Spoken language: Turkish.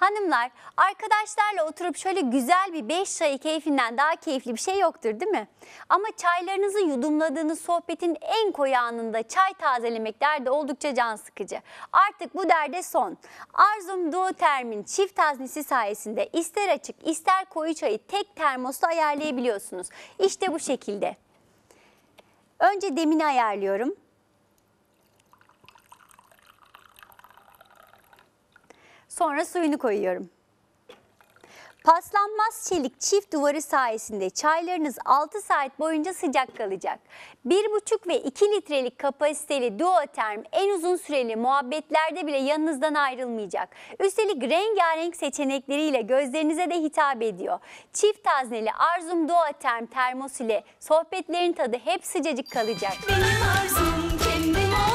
Hanımlar arkadaşlarla oturup şöyle güzel bir beş çayı keyfinden daha keyifli bir şey yoktur değil mi? Ama çaylarınızı yudumladığınız sohbetin en koyu anında çay tazelemek derdi oldukça can sıkıcı. Artık bu derde son. Arzum Duo Termin çift taznesi sayesinde ister açık ister koyu çayı tek termosta ayarlayabiliyorsunuz. İşte bu şekilde. Önce demini ayarlıyorum. Sonra suyunu koyuyorum. Paslanmaz çelik çift duvarı sayesinde çaylarınız 6 saat boyunca sıcak kalacak. 1,5 ve 2 litrelik kapasiteli Duoterm en uzun süreli muhabbetlerde bile yanınızdan ayrılmayacak. Üstelik rengarenk seçenekleriyle gözlerinize de hitap ediyor. Çift tazneli Arzum Duoterm termos ile sohbetlerin tadı hep sıcacık kalacak. Benim arzum kendim